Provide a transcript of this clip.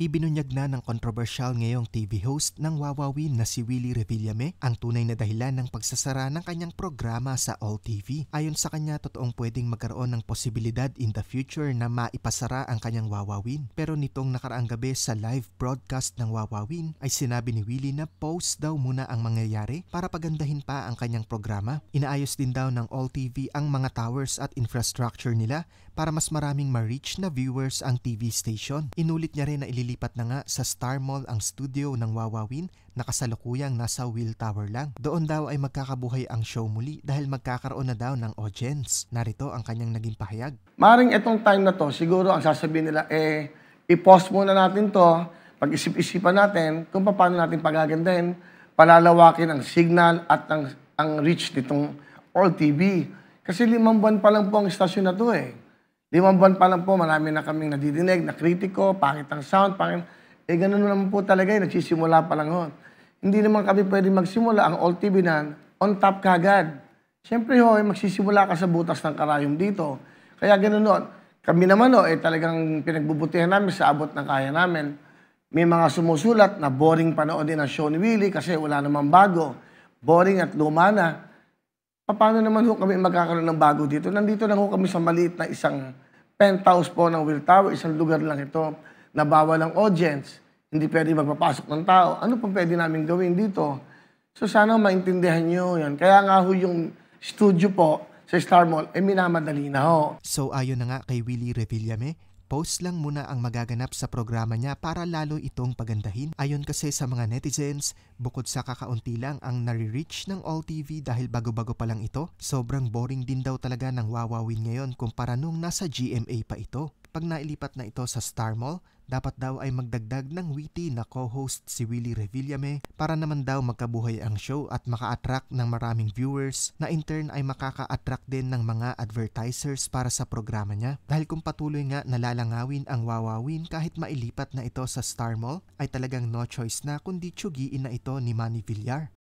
Ibinunyag na ng kontrobersyal ngayong TV host ng Wawawin na si Willie Revillame ang tunay na dahilan ng pagsasara ng kanyang programa sa All TV. Ayon sa kanya, totoong pwedeng magkaroon ng posibilidad in the future na maipasara ang kanyang Wawawin. Pero nitong nakaraang gabi sa live broadcast ng Wawawin ay sinabi ni Willie na post daw muna ang mangyayari para pagandahin pa ang kanyang programa. Inaayos din daw ng All TV ang mga towers at infrastructure nila para mas maraming ma-reach na viewers ang TV station. Inulit niya rin na Nililipat na nga sa Star Mall ang studio ng Wawawin na kasalukuyang nasa Will Tower lang. Doon daw ay magkakabuhay ang show muli dahil magkakaroon na daw ng audience. Narito ang kanyang naging pahayag. Maring itong time na to, siguro ang sasabihin nila, eh, i-pause muna natin to, pag-isip-isipan natin kung paano natin pagagandahin, palalawakin ang signal at ang, ang reach nitong All TV. Kasi limang buwan pa lang po ang istasyon na to eh. Limang buwan pa lang po, marami na kaming nadidinig, na kritiko, pangit ang sound, pangit. Eh, ganun naman po talaga, eh, nagsisimula pa lang ho. Hindi naman kami pwede magsimula ang All TV na on top kagad. Siyempre ho, eh, magsisimula ka sa butas ng karayom dito. Kaya ganun ho. Kami naman ho, eh, talagang pinagbubutihan namin sa abot ng kaya namin. May mga sumusulat na boring panoodin ang show ni Willie kasi wala namang bago. Boring at luma na paano naman ho kami magkakaroon ng bago dito? Nandito lang ho kami sa maliit na isang penthouse po ng Will Tower, isang lugar lang ito na bawal ang audience, hindi pwede magpapasok ng tao. Ano pa pwede namin gawin dito? So sana maintindihan nyo yan. Kaya nga ho yung studio po sa Star Mall, eh minamadali na ho. So ayon na nga kay Willie Revillame, post lang muna ang magaganap sa programa niya para lalo itong pagandahin. Ayon kasi sa mga netizens, bukod sa kakaunti lang ang nare-reach ng All TV dahil bago-bago pa lang ito, sobrang boring din daw talaga ng wawawin ngayon kumpara nung nasa GMA pa ito. Pag nailipat na ito sa Star Mall, dapat daw ay magdagdag ng witty na co-host si Willie Revillame para naman daw magkabuhay ang show at maka-attract ng maraming viewers na in turn ay makaka-attract din ng mga advertisers para sa programa niya. Dahil kung patuloy nga nalalangawin ang wawawin kahit mailipat na ito sa Star Mall, ay talagang no choice na kundi tsugiin na ito ni Manny Villar.